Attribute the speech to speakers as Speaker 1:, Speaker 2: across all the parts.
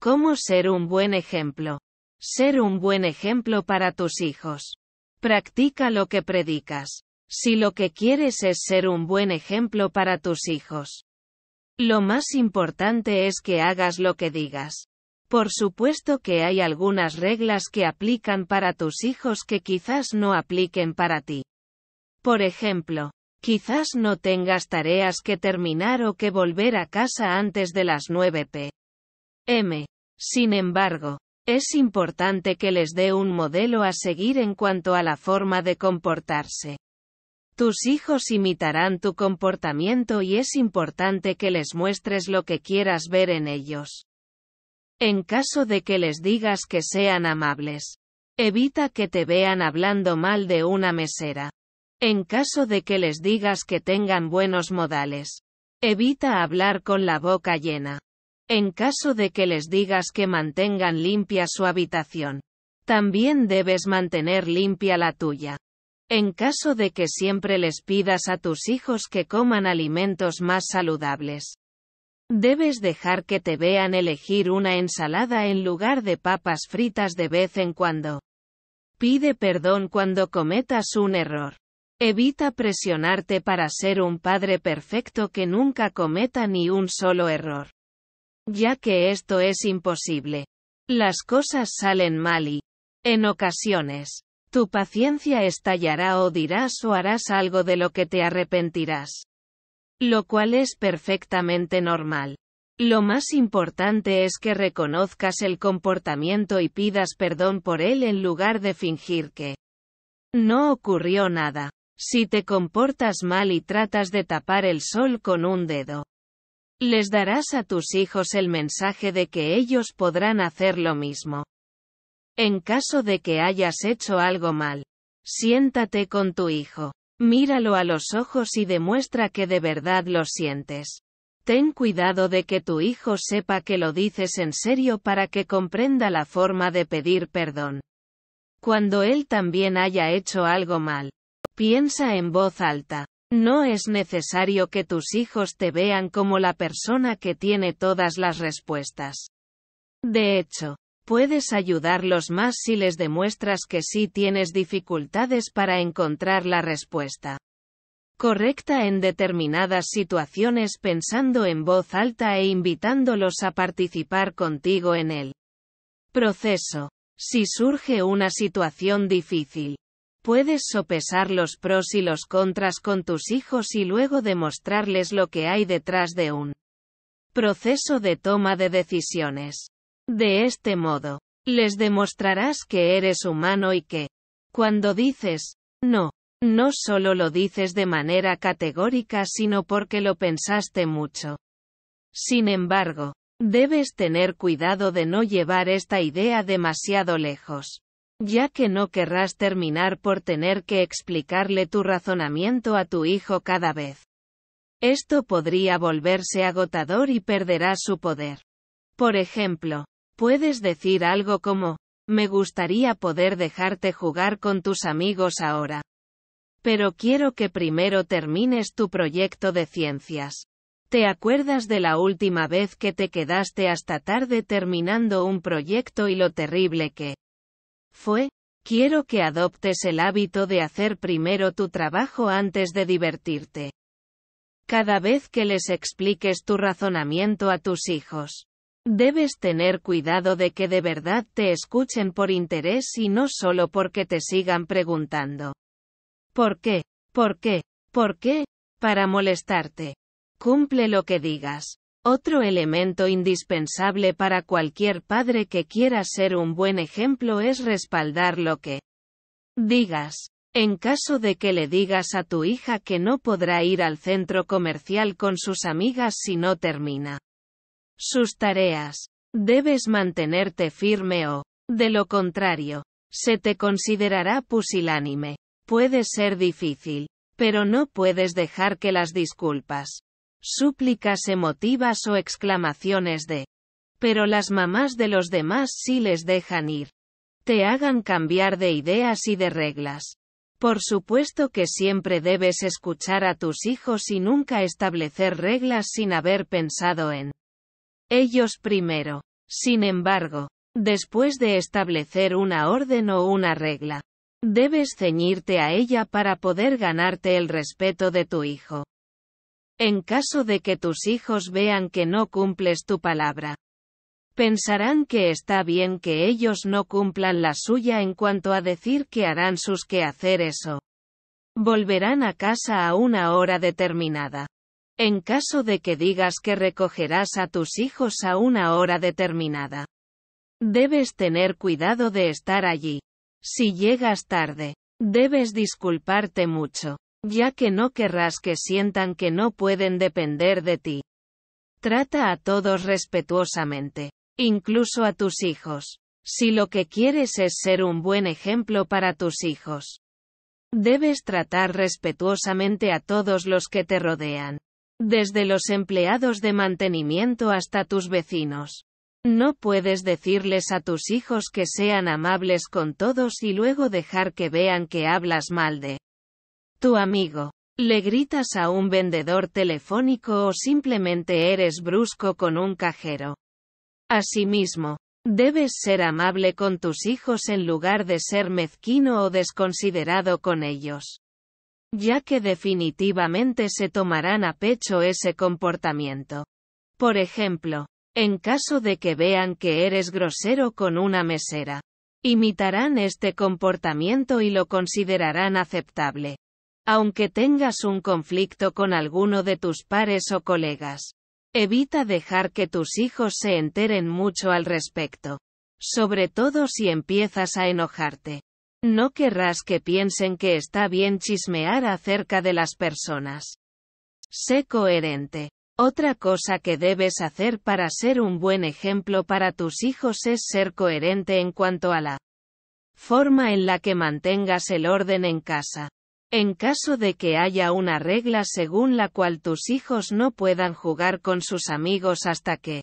Speaker 1: ¿Cómo ser un buen ejemplo? Ser un buen ejemplo para tus hijos. Practica lo que predicas. Si lo que quieres es ser un buen ejemplo para tus hijos. Lo más importante es que hagas lo que digas. Por supuesto que hay algunas reglas que aplican para tus hijos que quizás no apliquen para ti. Por ejemplo, quizás no tengas tareas que terminar o que volver a casa antes de las 9 m. Sin embargo, es importante que les dé un modelo a seguir en cuanto a la forma de comportarse. Tus hijos imitarán tu comportamiento y es importante que les muestres lo que quieras ver en ellos. En caso de que les digas que sean amables, evita que te vean hablando mal de una mesera. En caso de que les digas que tengan buenos modales, evita hablar con la boca llena en caso de que les digas que mantengan limpia su habitación. También debes mantener limpia la tuya. En caso de que siempre les pidas a tus hijos que coman alimentos más saludables. Debes dejar que te vean elegir una ensalada en lugar de papas fritas de vez en cuando. Pide perdón cuando cometas un error. Evita presionarte para ser un padre perfecto que nunca cometa ni un solo error ya que esto es imposible. Las cosas salen mal y, en ocasiones, tu paciencia estallará o dirás o harás algo de lo que te arrepentirás. Lo cual es perfectamente normal. Lo más importante es que reconozcas el comportamiento y pidas perdón por él en lugar de fingir que no ocurrió nada. Si te comportas mal y tratas de tapar el sol con un dedo, les darás a tus hijos el mensaje de que ellos podrán hacer lo mismo. En caso de que hayas hecho algo mal, siéntate con tu hijo, míralo a los ojos y demuestra que de verdad lo sientes. Ten cuidado de que tu hijo sepa que lo dices en serio para que comprenda la forma de pedir perdón. Cuando él también haya hecho algo mal, piensa en voz alta, no es necesario que tus hijos te vean como la persona que tiene todas las respuestas. De hecho, puedes ayudarlos más si les demuestras que sí tienes dificultades para encontrar la respuesta correcta en determinadas situaciones pensando en voz alta e invitándolos a participar contigo en el proceso. Si surge una situación difícil, Puedes sopesar los pros y los contras con tus hijos y luego demostrarles lo que hay detrás de un proceso de toma de decisiones. De este modo, les demostrarás que eres humano y que, cuando dices, no, no solo lo dices de manera categórica sino porque lo pensaste mucho. Sin embargo, debes tener cuidado de no llevar esta idea demasiado lejos ya que no querrás terminar por tener que explicarle tu razonamiento a tu hijo cada vez. Esto podría volverse agotador y perderás su poder. Por ejemplo, puedes decir algo como, me gustaría poder dejarte jugar con tus amigos ahora. Pero quiero que primero termines tu proyecto de ciencias. ¿Te acuerdas de la última vez que te quedaste hasta tarde terminando un proyecto y lo terrible que fue, quiero que adoptes el hábito de hacer primero tu trabajo antes de divertirte. Cada vez que les expliques tu razonamiento a tus hijos, debes tener cuidado de que de verdad te escuchen por interés y no solo porque te sigan preguntando. ¿Por qué? ¿Por qué? ¿Por qué? Para molestarte. Cumple lo que digas. Otro elemento indispensable para cualquier padre que quiera ser un buen ejemplo es respaldar lo que digas. En caso de que le digas a tu hija que no podrá ir al centro comercial con sus amigas si no termina sus tareas, debes mantenerte firme o, de lo contrario, se te considerará pusilánime. Puede ser difícil, pero no puedes dejar que las disculpas súplicas emotivas o exclamaciones de pero las mamás de los demás sí les dejan ir. Te hagan cambiar de ideas y de reglas. Por supuesto que siempre debes escuchar a tus hijos y nunca establecer reglas sin haber pensado en ellos primero. Sin embargo, después de establecer una orden o una regla, debes ceñirte a ella para poder ganarte el respeto de tu hijo. En caso de que tus hijos vean que no cumples tu palabra, pensarán que está bien que ellos no cumplan la suya en cuanto a decir que harán sus que hacer eso. volverán a casa a una hora determinada. En caso de que digas que recogerás a tus hijos a una hora determinada, debes tener cuidado de estar allí. Si llegas tarde, debes disculparte mucho ya que no querrás que sientan que no pueden depender de ti. Trata a todos respetuosamente, incluso a tus hijos. Si lo que quieres es ser un buen ejemplo para tus hijos, debes tratar respetuosamente a todos los que te rodean, desde los empleados de mantenimiento hasta tus vecinos. No puedes decirles a tus hijos que sean amables con todos y luego dejar que vean que hablas mal de tu amigo. Le gritas a un vendedor telefónico o simplemente eres brusco con un cajero. Asimismo, debes ser amable con tus hijos en lugar de ser mezquino o desconsiderado con ellos. Ya que definitivamente se tomarán a pecho ese comportamiento. Por ejemplo, en caso de que vean que eres grosero con una mesera, imitarán este comportamiento y lo considerarán aceptable. Aunque tengas un conflicto con alguno de tus pares o colegas, evita dejar que tus hijos se enteren mucho al respecto. Sobre todo si empiezas a enojarte. No querrás que piensen que está bien chismear acerca de las personas. Sé coherente. Otra cosa que debes hacer para ser un buen ejemplo para tus hijos es ser coherente en cuanto a la forma en la que mantengas el orden en casa. En caso de que haya una regla según la cual tus hijos no puedan jugar con sus amigos hasta que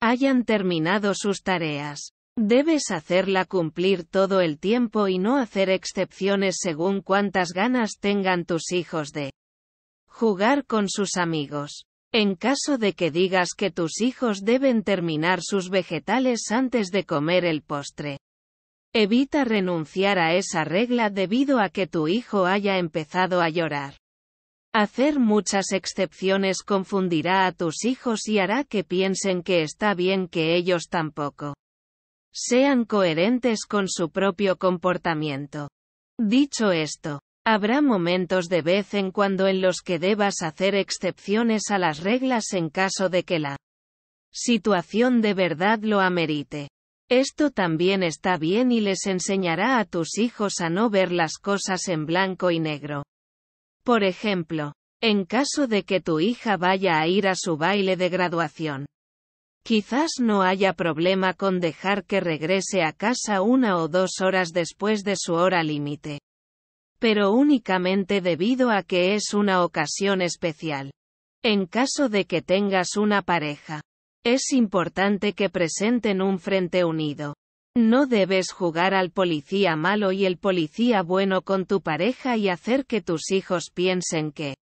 Speaker 1: hayan terminado sus tareas, debes hacerla cumplir todo el tiempo y no hacer excepciones según cuántas ganas tengan tus hijos de jugar con sus amigos. En caso de que digas que tus hijos deben terminar sus vegetales antes de comer el postre, Evita renunciar a esa regla debido a que tu hijo haya empezado a llorar. Hacer muchas excepciones confundirá a tus hijos y hará que piensen que está bien que ellos tampoco sean coherentes con su propio comportamiento. Dicho esto, habrá momentos de vez en cuando en los que debas hacer excepciones a las reglas en caso de que la situación de verdad lo amerite. Esto también está bien y les enseñará a tus hijos a no ver las cosas en blanco y negro. Por ejemplo, en caso de que tu hija vaya a ir a su baile de graduación. Quizás no haya problema con dejar que regrese a casa una o dos horas después de su hora límite. Pero únicamente debido a que es una ocasión especial. En caso de que tengas una pareja, es importante que presenten un frente unido. No debes jugar al policía malo y el policía bueno con tu pareja y hacer que tus hijos piensen que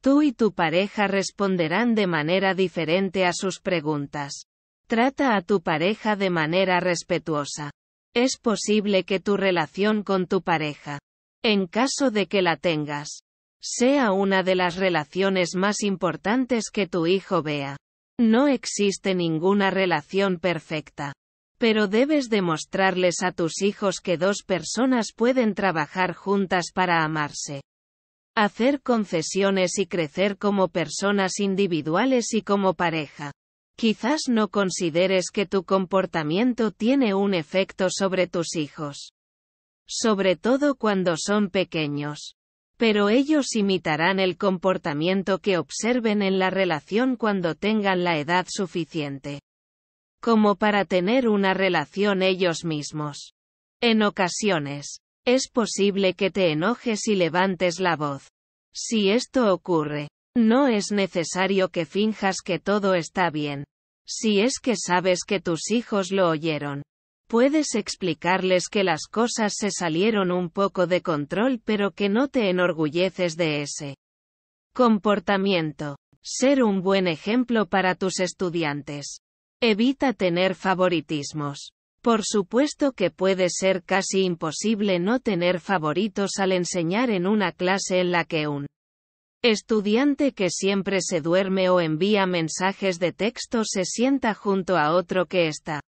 Speaker 1: tú y tu pareja responderán de manera diferente a sus preguntas. Trata a tu pareja de manera respetuosa. Es posible que tu relación con tu pareja, en caso de que la tengas, sea una de las relaciones más importantes que tu hijo vea. No existe ninguna relación perfecta. Pero debes demostrarles a tus hijos que dos personas pueden trabajar juntas para amarse. Hacer concesiones y crecer como personas individuales y como pareja. Quizás no consideres que tu comportamiento tiene un efecto sobre tus hijos. Sobre todo cuando son pequeños pero ellos imitarán el comportamiento que observen en la relación cuando tengan la edad suficiente. Como para tener una relación ellos mismos. En ocasiones, es posible que te enojes y levantes la voz. Si esto ocurre, no es necesario que finjas que todo está bien. Si es que sabes que tus hijos lo oyeron. Puedes explicarles que las cosas se salieron un poco de control pero que no te enorgulleces de ese comportamiento. Ser un buen ejemplo para tus estudiantes. Evita tener favoritismos. Por supuesto que puede ser casi imposible no tener favoritos al enseñar en una clase en la que un estudiante que siempre se duerme o envía mensajes de texto se sienta junto a otro que está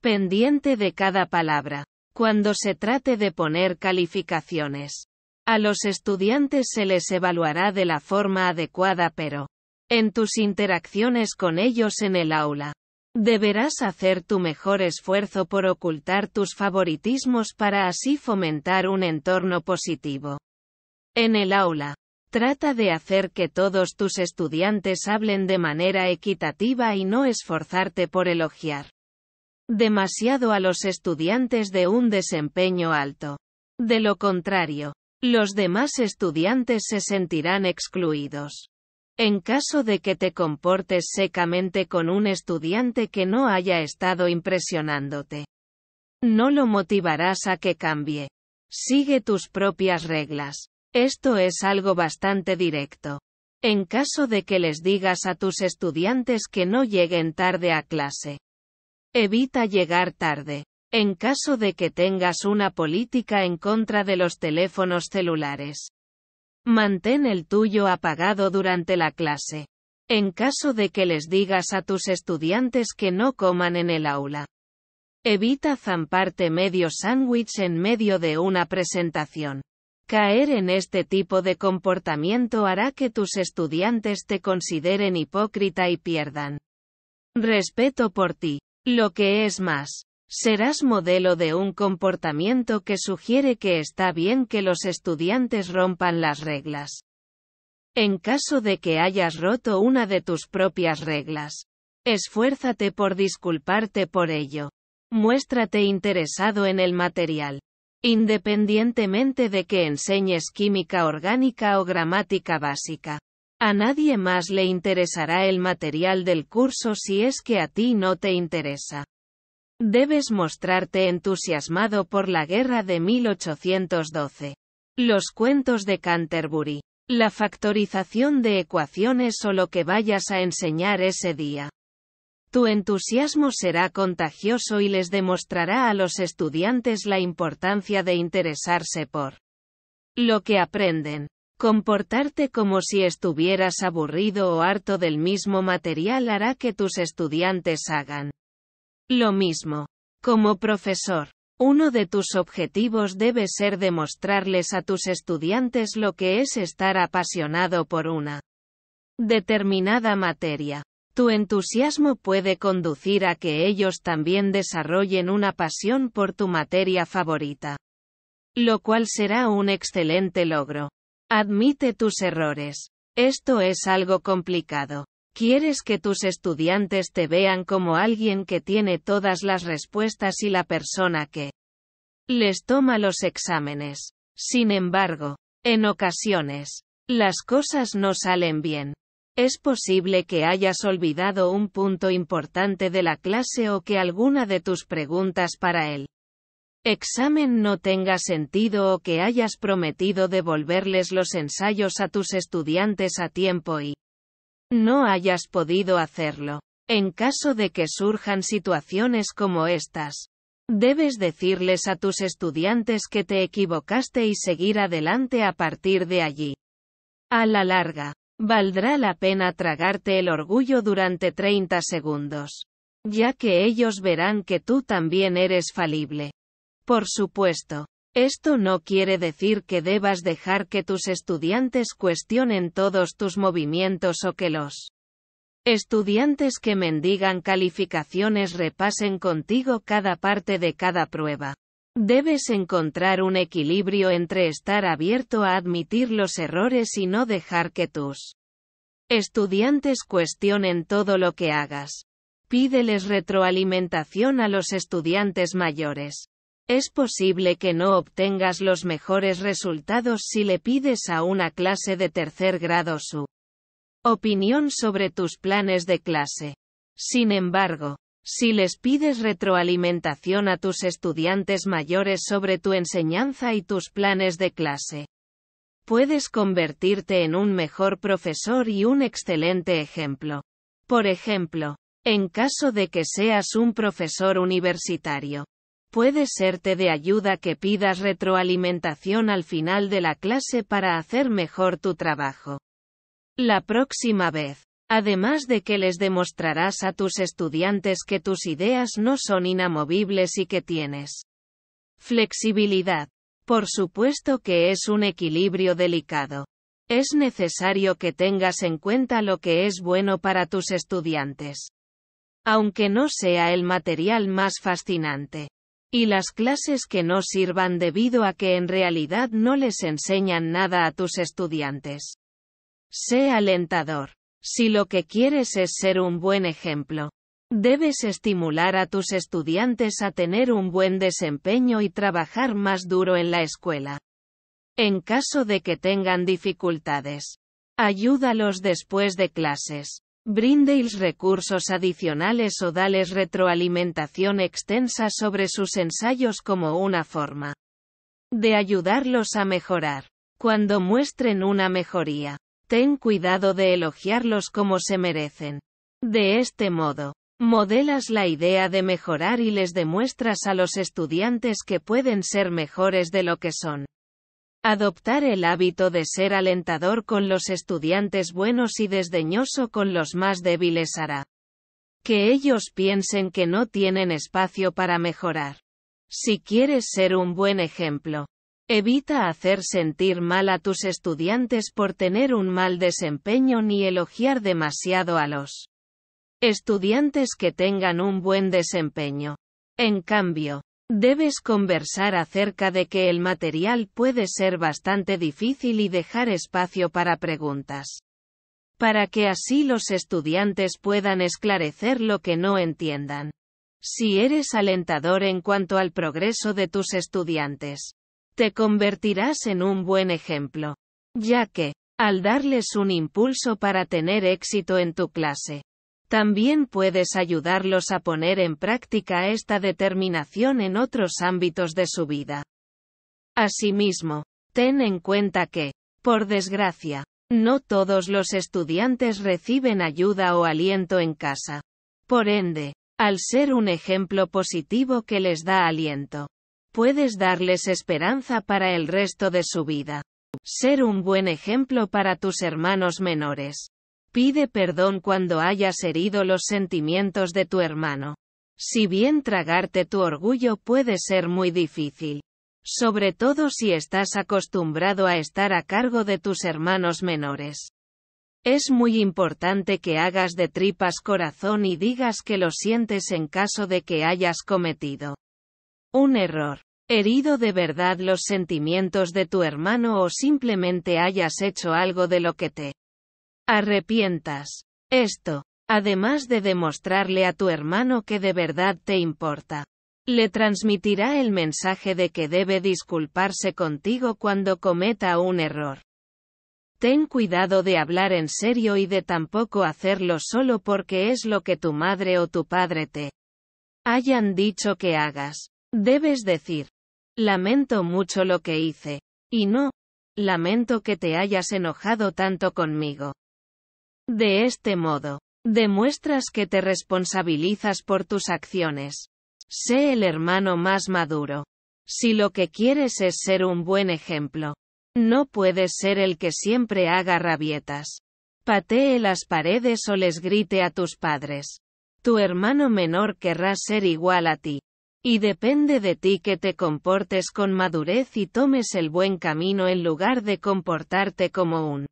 Speaker 1: pendiente de cada palabra, cuando se trate de poner calificaciones. A los estudiantes se les evaluará de la forma adecuada pero, en tus interacciones con ellos en el aula, deberás hacer tu mejor esfuerzo por ocultar tus favoritismos para así fomentar un entorno positivo. En el aula, trata de hacer que todos tus estudiantes hablen de manera equitativa y no esforzarte por elogiar demasiado a los estudiantes de un desempeño alto. De lo contrario, los demás estudiantes se sentirán excluidos. En caso de que te comportes secamente con un estudiante que no haya estado impresionándote, no lo motivarás a que cambie. Sigue tus propias reglas. Esto es algo bastante directo. En caso de que les digas a tus estudiantes que no lleguen tarde a clase, Evita llegar tarde. En caso de que tengas una política en contra de los teléfonos celulares. Mantén el tuyo apagado durante la clase. En caso de que les digas a tus estudiantes que no coman en el aula. Evita zamparte medio sándwich en medio de una presentación. Caer en este tipo de comportamiento hará que tus estudiantes te consideren hipócrita y pierdan respeto por ti. Lo que es más, serás modelo de un comportamiento que sugiere que está bien que los estudiantes rompan las reglas. En caso de que hayas roto una de tus propias reglas, esfuérzate por disculparte por ello. Muéstrate interesado en el material. Independientemente de que enseñes química orgánica o gramática básica. A nadie más le interesará el material del curso si es que a ti no te interesa. Debes mostrarte entusiasmado por la guerra de 1812. Los cuentos de Canterbury. La factorización de ecuaciones o lo que vayas a enseñar ese día. Tu entusiasmo será contagioso y les demostrará a los estudiantes la importancia de interesarse por lo que aprenden. Comportarte como si estuvieras aburrido o harto del mismo material hará que tus estudiantes hagan lo mismo. Como profesor, uno de tus objetivos debe ser demostrarles a tus estudiantes lo que es estar apasionado por una determinada materia. Tu entusiasmo puede conducir a que ellos también desarrollen una pasión por tu materia favorita, lo cual será un excelente logro. Admite tus errores. Esto es algo complicado. Quieres que tus estudiantes te vean como alguien que tiene todas las respuestas y la persona que les toma los exámenes. Sin embargo, en ocasiones, las cosas no salen bien. Es posible que hayas olvidado un punto importante de la clase o que alguna de tus preguntas para él examen no tenga sentido o que hayas prometido devolverles los ensayos a tus estudiantes a tiempo y no hayas podido hacerlo. En caso de que surjan situaciones como estas, debes decirles a tus estudiantes que te equivocaste y seguir adelante a partir de allí. A la larga, valdrá la pena tragarte el orgullo durante 30 segundos, ya que ellos verán que tú también eres falible. Por supuesto. Esto no quiere decir que debas dejar que tus estudiantes cuestionen todos tus movimientos o que los estudiantes que mendigan calificaciones repasen contigo cada parte de cada prueba. Debes encontrar un equilibrio entre estar abierto a admitir los errores y no dejar que tus estudiantes cuestionen todo lo que hagas. Pídeles retroalimentación a los estudiantes mayores. Es posible que no obtengas los mejores resultados si le pides a una clase de tercer grado su opinión sobre tus planes de clase. Sin embargo, si les pides retroalimentación a tus estudiantes mayores sobre tu enseñanza y tus planes de clase, puedes convertirte en un mejor profesor y un excelente ejemplo. Por ejemplo, en caso de que seas un profesor universitario, Puede serte de ayuda que pidas retroalimentación al final de la clase para hacer mejor tu trabajo. La próxima vez. Además de que les demostrarás a tus estudiantes que tus ideas no son inamovibles y que tienes flexibilidad. Por supuesto que es un equilibrio delicado. Es necesario que tengas en cuenta lo que es bueno para tus estudiantes. Aunque no sea el material más fascinante. Y las clases que no sirvan debido a que en realidad no les enseñan nada a tus estudiantes. Sé alentador. Si lo que quieres es ser un buen ejemplo, debes estimular a tus estudiantes a tener un buen desempeño y trabajar más duro en la escuela. En caso de que tengan dificultades, ayúdalos después de clases. Brindeis recursos adicionales o dales retroalimentación extensa sobre sus ensayos como una forma de ayudarlos a mejorar. Cuando muestren una mejoría, ten cuidado de elogiarlos como se merecen. De este modo, modelas la idea de mejorar y les demuestras a los estudiantes que pueden ser mejores de lo que son. Adoptar el hábito de ser alentador con los estudiantes buenos y desdeñoso con los más débiles hará que ellos piensen que no tienen espacio para mejorar. Si quieres ser un buen ejemplo, evita hacer sentir mal a tus estudiantes por tener un mal desempeño ni elogiar demasiado a los estudiantes que tengan un buen desempeño. En cambio, Debes conversar acerca de que el material puede ser bastante difícil y dejar espacio para preguntas. Para que así los estudiantes puedan esclarecer lo que no entiendan. Si eres alentador en cuanto al progreso de tus estudiantes, te convertirás en un buen ejemplo, ya que, al darles un impulso para tener éxito en tu clase, también puedes ayudarlos a poner en práctica esta determinación en otros ámbitos de su vida. Asimismo, ten en cuenta que, por desgracia, no todos los estudiantes reciben ayuda o aliento en casa. Por ende, al ser un ejemplo positivo que les da aliento, puedes darles esperanza para el resto de su vida. Ser un buen ejemplo para tus hermanos menores. Pide perdón cuando hayas herido los sentimientos de tu hermano. Si bien tragarte tu orgullo puede ser muy difícil. Sobre todo si estás acostumbrado a estar a cargo de tus hermanos menores. Es muy importante que hagas de tripas corazón y digas que lo sientes en caso de que hayas cometido un error, herido de verdad los sentimientos de tu hermano o simplemente hayas hecho algo de lo que te arrepientas. Esto, además de demostrarle a tu hermano que de verdad te importa, le transmitirá el mensaje de que debe disculparse contigo cuando cometa un error. Ten cuidado de hablar en serio y de tampoco hacerlo solo porque es lo que tu madre o tu padre te hayan dicho que hagas. Debes decir, lamento mucho lo que hice, y no, lamento que te hayas enojado tanto conmigo. De este modo, demuestras que te responsabilizas por tus acciones. Sé el hermano más maduro. Si lo que quieres es ser un buen ejemplo, no puedes ser el que siempre haga rabietas. Patee las paredes o les grite a tus padres. Tu hermano menor querrá ser igual a ti. Y depende de ti que te comportes con madurez y tomes el buen camino en lugar de comportarte como un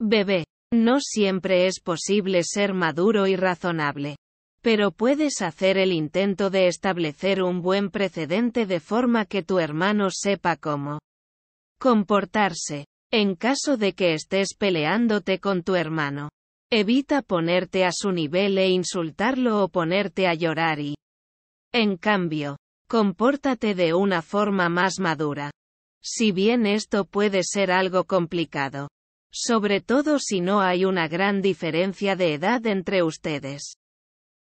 Speaker 1: bebé. No siempre es posible ser maduro y razonable. Pero puedes hacer el intento de establecer un buen precedente de forma que tu hermano sepa cómo comportarse. En caso de que estés peleándote con tu hermano, evita ponerte a su nivel e insultarlo o ponerte a llorar y, en cambio, compórtate de una forma más madura. Si bien esto puede ser algo complicado, sobre todo si no hay una gran diferencia de edad entre ustedes.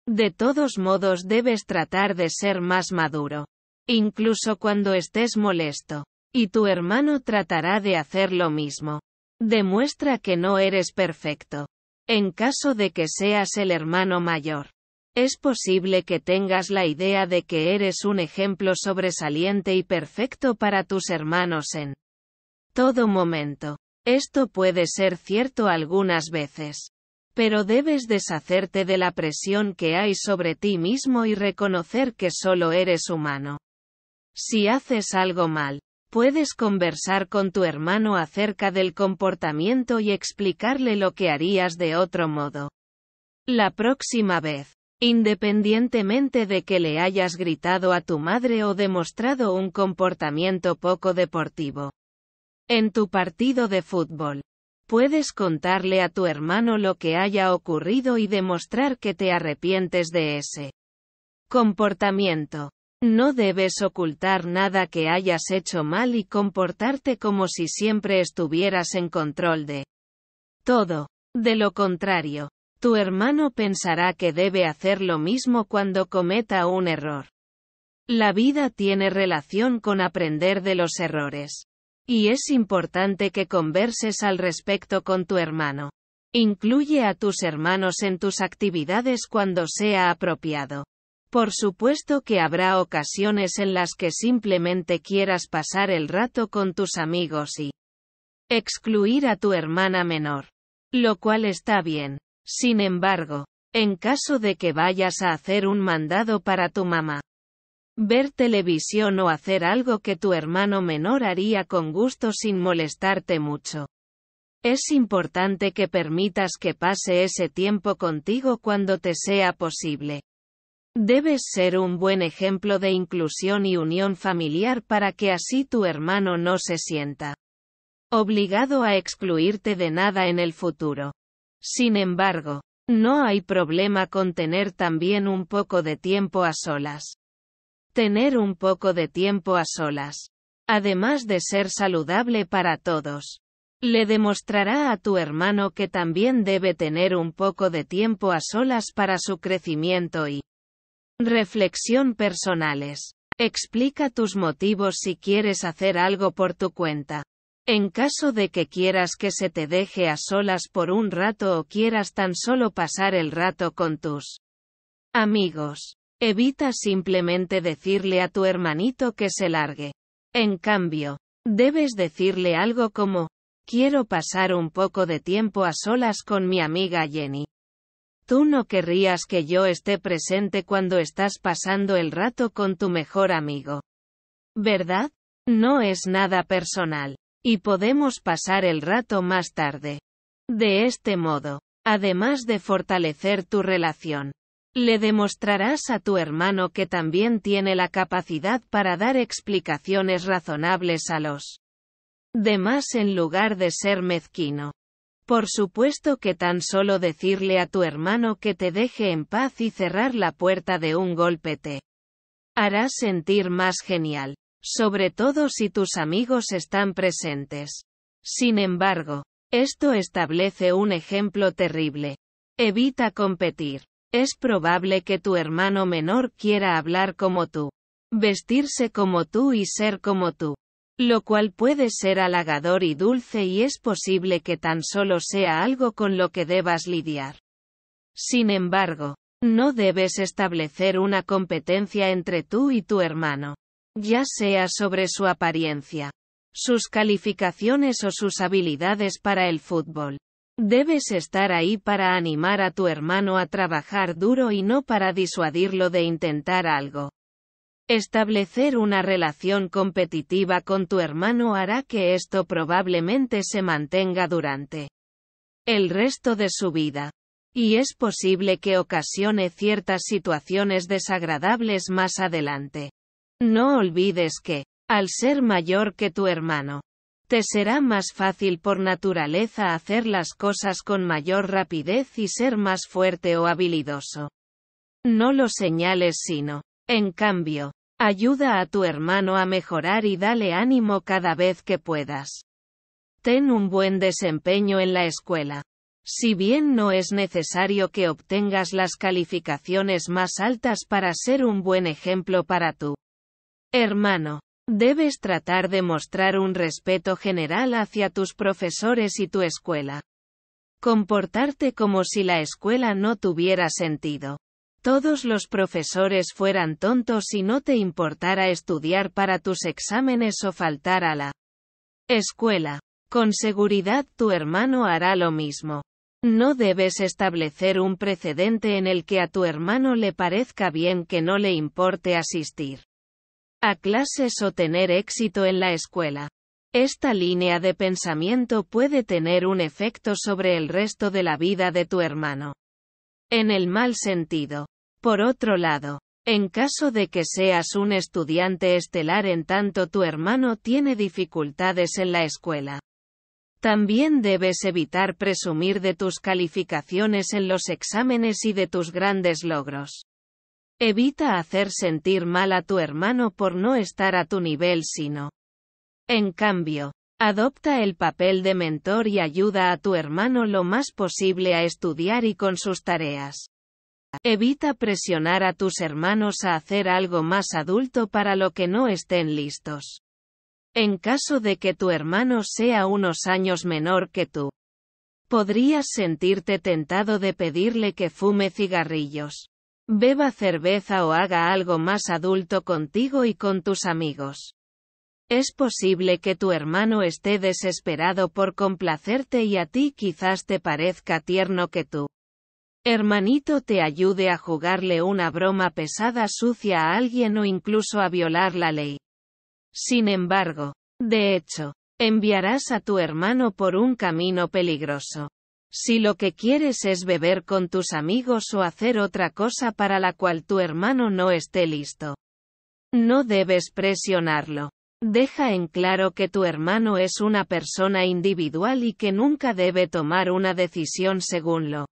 Speaker 1: De todos modos debes tratar de ser más maduro. Incluso cuando estés molesto. Y tu hermano tratará de hacer lo mismo. Demuestra que no eres perfecto. En caso de que seas el hermano mayor. Es posible que tengas la idea de que eres un ejemplo sobresaliente y perfecto para tus hermanos en todo momento. Esto puede ser cierto algunas veces. Pero debes deshacerte de la presión que hay sobre ti mismo y reconocer que solo eres humano. Si haces algo mal, puedes conversar con tu hermano acerca del comportamiento y explicarle lo que harías de otro modo. La próxima vez, independientemente de que le hayas gritado a tu madre o demostrado un comportamiento poco deportivo, en tu partido de fútbol. Puedes contarle a tu hermano lo que haya ocurrido y demostrar que te arrepientes de ese comportamiento. No debes ocultar nada que hayas hecho mal y comportarte como si siempre estuvieras en control de todo. De lo contrario, tu hermano pensará que debe hacer lo mismo cuando cometa un error. La vida tiene relación con aprender de los errores. Y es importante que converses al respecto con tu hermano. Incluye a tus hermanos en tus actividades cuando sea apropiado. Por supuesto que habrá ocasiones en las que simplemente quieras pasar el rato con tus amigos y excluir a tu hermana menor. Lo cual está bien. Sin embargo, en caso de que vayas a hacer un mandado para tu mamá, ver televisión o hacer algo que tu hermano menor haría con gusto sin molestarte mucho. Es importante que permitas que pase ese tiempo contigo cuando te sea posible. Debes ser un buen ejemplo de inclusión y unión familiar para que así tu hermano no se sienta obligado a excluirte de nada en el futuro. Sin embargo, no hay problema con tener también un poco de tiempo a solas. Tener un poco de tiempo a solas. Además de ser saludable para todos. Le demostrará a tu hermano que también debe tener un poco de tiempo a solas para su crecimiento y reflexión personales. Explica tus motivos si quieres hacer algo por tu cuenta. En caso de que quieras que se te deje a solas por un rato o quieras tan solo pasar el rato con tus amigos, Evita simplemente decirle a tu hermanito que se largue. En cambio, debes decirle algo como, quiero pasar un poco de tiempo a solas con mi amiga Jenny. Tú no querrías que yo esté presente cuando estás pasando el rato con tu mejor amigo. ¿Verdad? No es nada personal. Y podemos pasar el rato más tarde. De este modo, además de fortalecer tu relación, le demostrarás a tu hermano que también tiene la capacidad para dar explicaciones razonables a los demás en lugar de ser mezquino. Por supuesto que tan solo decirle a tu hermano que te deje en paz y cerrar la puerta de un golpe te hará sentir más genial, sobre todo si tus amigos están presentes. Sin embargo, esto establece un ejemplo terrible. Evita competir. Es probable que tu hermano menor quiera hablar como tú, vestirse como tú y ser como tú, lo cual puede ser halagador y dulce y es posible que tan solo sea algo con lo que debas lidiar. Sin embargo, no debes establecer una competencia entre tú y tu hermano, ya sea sobre su apariencia, sus calificaciones o sus habilidades para el fútbol. Debes estar ahí para animar a tu hermano a trabajar duro y no para disuadirlo de intentar algo. Establecer una relación competitiva con tu hermano hará que esto probablemente se mantenga durante el resto de su vida. Y es posible que ocasione ciertas situaciones desagradables más adelante. No olvides que, al ser mayor que tu hermano, te será más fácil por naturaleza hacer las cosas con mayor rapidez y ser más fuerte o habilidoso. No lo señales sino, en cambio, ayuda a tu hermano a mejorar y dale ánimo cada vez que puedas. Ten un buen desempeño en la escuela. Si bien no es necesario que obtengas las calificaciones más altas para ser un buen ejemplo para tu hermano, Debes tratar de mostrar un respeto general hacia tus profesores y tu escuela. Comportarte como si la escuela no tuviera sentido. Todos los profesores fueran tontos y no te importara estudiar para tus exámenes o faltar a la escuela. Con seguridad tu hermano hará lo mismo. No debes establecer un precedente en el que a tu hermano le parezca bien que no le importe asistir a clases o tener éxito en la escuela. Esta línea de pensamiento puede tener un efecto sobre el resto de la vida de tu hermano. En el mal sentido. Por otro lado, en caso de que seas un estudiante estelar en tanto tu hermano tiene dificultades en la escuela. También debes evitar presumir de tus calificaciones en los exámenes y de tus grandes logros. Evita hacer sentir mal a tu hermano por no estar a tu nivel sino. En cambio, adopta el papel de mentor y ayuda a tu hermano lo más posible a estudiar y con sus tareas. Evita presionar a tus hermanos a hacer algo más adulto para lo que no estén listos. En caso de que tu hermano sea unos años menor que tú, podrías sentirte tentado de pedirle que fume cigarrillos. Beba cerveza o haga algo más adulto contigo y con tus amigos. Es posible que tu hermano esté desesperado por complacerte y a ti quizás te parezca tierno que tu hermanito te ayude a jugarle una broma pesada sucia a alguien o incluso a violar la ley. Sin embargo, de hecho, enviarás a tu hermano por un camino peligroso. Si lo que quieres es beber con tus amigos o hacer otra cosa para la cual tu hermano no esté listo, no debes presionarlo. Deja en claro que tu hermano es una persona individual y que nunca debe tomar una decisión según lo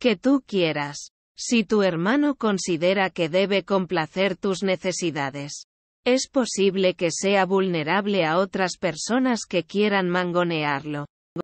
Speaker 1: que tú quieras. Si tu hermano considera que debe complacer tus necesidades, es posible que sea vulnerable a otras personas que quieran mangonearlo.